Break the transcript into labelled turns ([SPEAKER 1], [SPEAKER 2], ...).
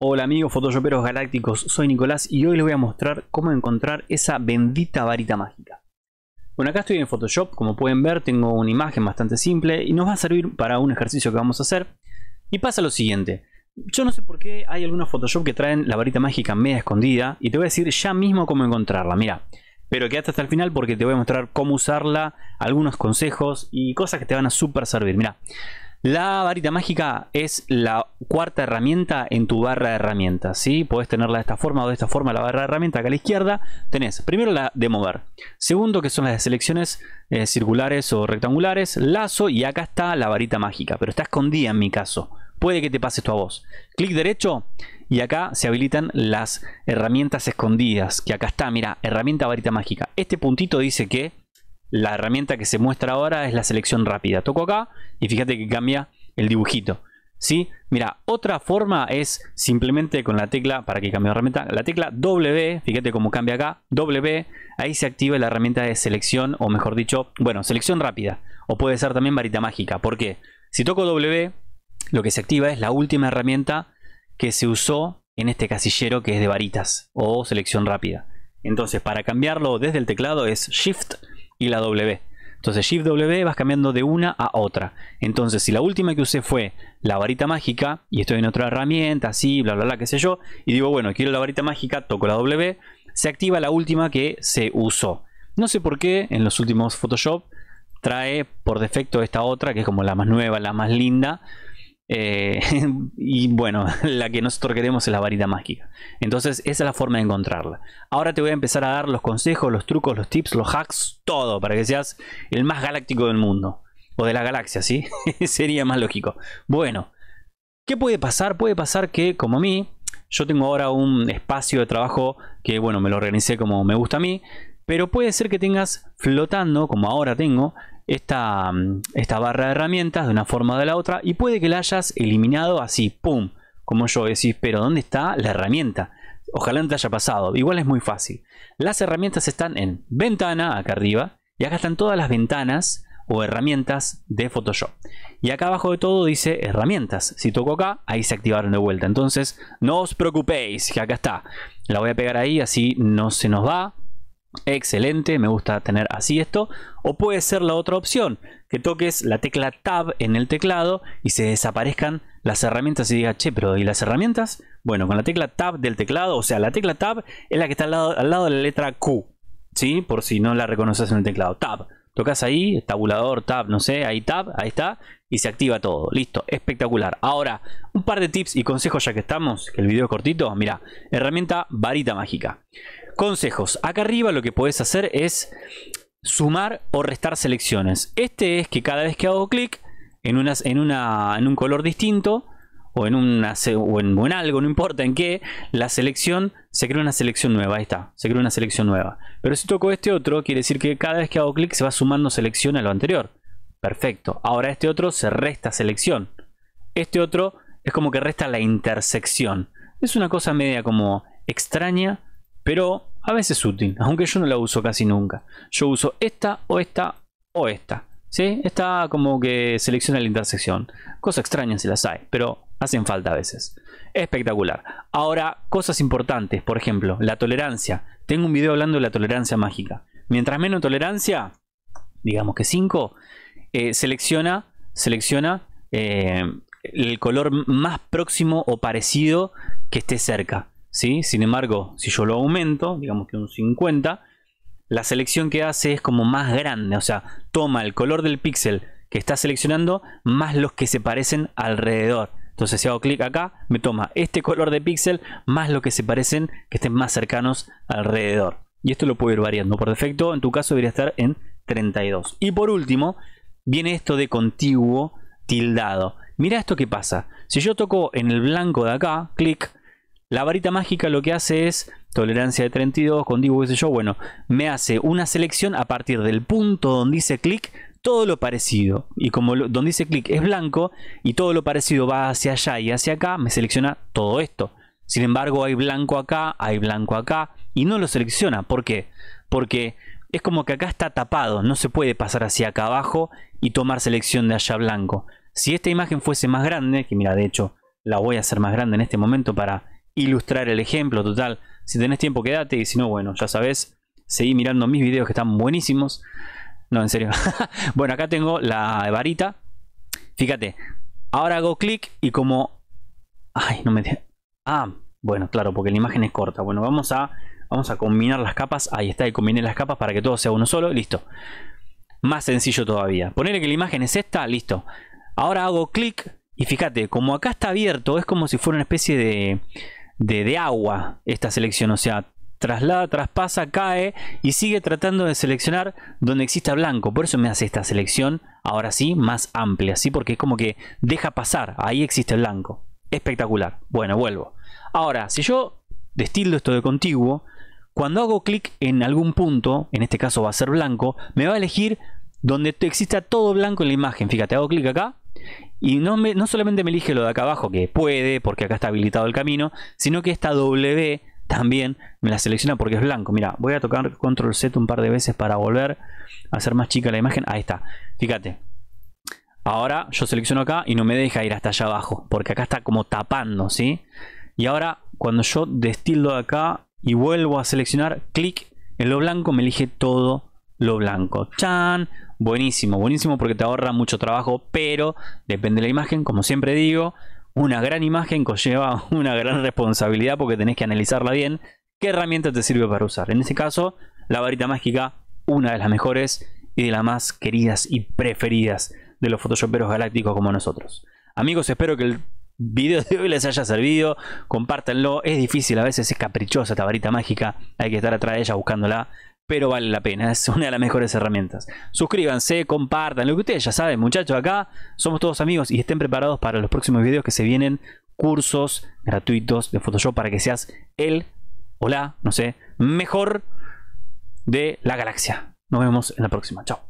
[SPEAKER 1] Hola amigos Photoshoperos Galácticos, soy Nicolás y hoy les voy a mostrar cómo encontrar esa bendita varita mágica. Bueno, acá estoy en Photoshop, como pueden ver tengo una imagen bastante simple y nos va a servir para un ejercicio que vamos a hacer. Y pasa lo siguiente, yo no sé por qué hay algunos Photoshop que traen la varita mágica media escondida y te voy a decir ya mismo cómo encontrarla, mira. Pero quédate hasta el final porque te voy a mostrar cómo usarla, algunos consejos y cosas que te van a super servir, mira. La varita mágica es la cuarta herramienta en tu barra de herramientas. ¿sí? Puedes tenerla de esta forma o de esta forma la barra de herramientas. Acá a la izquierda tenés primero la de mover. Segundo que son las de selecciones eh, circulares o rectangulares. Lazo y acá está la varita mágica. Pero está escondida en mi caso. Puede que te pase esto a vos. Clic derecho y acá se habilitan las herramientas escondidas. Que acá está, mira, herramienta varita mágica. Este puntito dice que la herramienta que se muestra ahora es la selección rápida. Toco acá y fíjate que cambia el dibujito. ¿Sí? Mira, otra forma es simplemente con la tecla, para que cambie la herramienta, la tecla W, fíjate cómo cambia acá, W, ahí se activa la herramienta de selección, o mejor dicho, bueno, selección rápida, o puede ser también varita mágica, ¿por qué? Si toco W, lo que se activa es la última herramienta que se usó en este casillero que es de varitas, o selección rápida. Entonces, para cambiarlo desde el teclado es Shift y la W. Entonces Shift W vas cambiando de una a otra. Entonces si la última que usé fue la varita mágica y estoy en otra herramienta, así, bla, bla, bla, qué sé yo, y digo, bueno, quiero la varita mágica, toco la W, se activa la última que se usó. No sé por qué en los últimos Photoshop trae por defecto esta otra, que es como la más nueva, la más linda, eh, y bueno, la que nosotros queremos es la varita mágica. Entonces, esa es la forma de encontrarla. Ahora te voy a empezar a dar los consejos, los trucos, los tips, los hacks, todo, para que seas el más galáctico del mundo. O de la galaxia, ¿sí? Sería más lógico. Bueno, ¿qué puede pasar? Puede pasar que, como a mí, yo tengo ahora un espacio de trabajo que, bueno, me lo organicé como me gusta a mí. Pero puede ser que tengas flotando, como ahora tengo, esta, mm, esta barra de herramientas de una forma o de la otra y puede que la hayas eliminado así, ¡pum! Como yo decís, pero ¿dónde está la herramienta? Ojalá no te haya pasado, igual es muy fácil. Las herramientas están en ventana, acá arriba, y acá están todas las ventanas o herramientas de Photoshop. Y acá abajo de todo dice herramientas. Si toco acá, ahí se activaron de vuelta. Entonces, no os preocupéis, que acá está. La voy a pegar ahí, así no se nos va. Excelente, me gusta tener así esto. O puede ser la otra opción, que toques la tecla Tab en el teclado y se desaparezcan las herramientas y digas, che, pero ¿y las herramientas? Bueno, con la tecla Tab del teclado, o sea, la tecla Tab es la que está al lado, al lado de la letra Q, ¿sí? Por si no la reconoces en el teclado. Tab. Tocas ahí, tabulador, tab, no sé, ahí tab, ahí está, y se activa todo. Listo, espectacular. Ahora, un par de tips y consejos ya que estamos, que el video es cortito. Mira, herramienta varita mágica. Consejos. Acá arriba lo que podés hacer es sumar o restar selecciones. Este es que cada vez que hago clic en, en, un color distinto o en, una, o en algo, no importa en qué, la selección se crea una selección nueva. Ahí está, se crea una selección nueva. Pero si toco este otro, quiere decir que cada vez que hago clic se va sumando selección a lo anterior. Perfecto. Ahora este otro se resta selección. Este otro es como que resta la intersección. Es una cosa media como extraña, pero a veces es útil, aunque yo no la uso casi nunca. Yo uso esta o esta o esta. ¿Sí? Esta como que selecciona la intersección. Cosas extrañas si las hay, pero hacen falta a veces. Espectacular. Ahora, cosas importantes, por ejemplo, la tolerancia. Tengo un video hablando de la tolerancia mágica. Mientras menos tolerancia, digamos que 5, eh, selecciona, selecciona eh, el color más próximo o parecido que esté cerca. Sin embargo, si yo lo aumento, digamos que un 50, la selección que hace es como más grande, o sea, toma el color del píxel que está seleccionando más los que se parecen alrededor. Entonces si hago clic acá, me toma este color de píxel más los que se parecen, que estén más cercanos alrededor. Y esto lo puedo ir variando. Por defecto, en tu caso debería estar en 32. Y por último, viene esto de contiguo tildado. Mira esto que pasa. Si yo toco en el blanco de acá, clic, la varita mágica lo que hace es tolerancia de 32, contigo, qué sé yo. Bueno, me hace una selección a partir del punto donde dice clic, todo lo parecido. Y como donde dice clic es blanco y todo lo parecido va hacia allá y hacia acá, me selecciona todo esto. Sin embargo, hay blanco acá, hay blanco acá y no lo selecciona. ¿Por qué? Porque es como que acá está tapado, no se puede pasar hacia acá abajo y tomar selección de allá blanco. Si esta imagen fuese más grande, que mira, de hecho la voy a hacer más grande en este momento para ilustrar el ejemplo total. Si tenés tiempo, quédate y si no, bueno, ya sabes, seguí mirando mis videos que están buenísimos. No, en serio. bueno, acá tengo la varita. Fíjate, ahora hago clic y como... Ay, no me... Ah, bueno, claro, porque la imagen es corta. Bueno, vamos a, vamos a combinar las capas. Ahí está, y combiné las capas para que todo sea uno solo. Listo. Más sencillo todavía. Ponerle que la imagen es esta, listo. Ahora hago clic y fíjate, como acá está abierto, es como si fuera una especie de de, agua esta selección, o sea, traslada, traspasa, cae y sigue tratando de seleccionar donde exista blanco. Por eso me hace esta selección, ahora sí, más amplia, Porque es como que deja pasar, ahí existe blanco. Espectacular. Bueno, vuelvo. Ahora, si yo destildo esto de contiguo, cuando hago clic en algún punto, en este caso va a ser blanco, me va a elegir donde exista todo blanco en la imagen. Fíjate, hago clic acá y no, no solamente me elige lo de acá abajo, que puede, porque acá está habilitado el camino, sino que esta W también me la selecciona porque es blanco. Mira, voy a tocar control Z un par de veces para volver a hacer más chica la imagen. Ahí está, fíjate. Ahora yo selecciono acá y no me deja ir hasta allá abajo, porque acá está como tapando, ¿sí? Y ahora cuando yo destildo de acá y vuelvo a seleccionar, clic en lo blanco, me elige todo lo blanco. ¡Chan! buenísimo, buenísimo porque te ahorra mucho trabajo, pero depende de la imagen, como siempre digo, una gran imagen conlleva una gran responsabilidad porque tenés que analizarla bien, qué herramienta te sirve para usar. En este caso, la varita mágica, una de las mejores y de las más queridas y preferidas de los photoshoperos galácticos como nosotros. Amigos, espero que el video de hoy les haya servido. Compártanlo. Es difícil, a veces es caprichosa esta varita mágica. Hay que estar atrás de ella buscándola pero vale la pena, es una de las mejores herramientas. Suscríbanse, compartan, lo que ustedes ya saben, muchachos, acá somos todos amigos y estén preparados para los próximos videos que se vienen, cursos gratuitos de Photoshop para que seas el, o la, no sé, mejor de la galaxia. Nos vemos en la próxima, chao.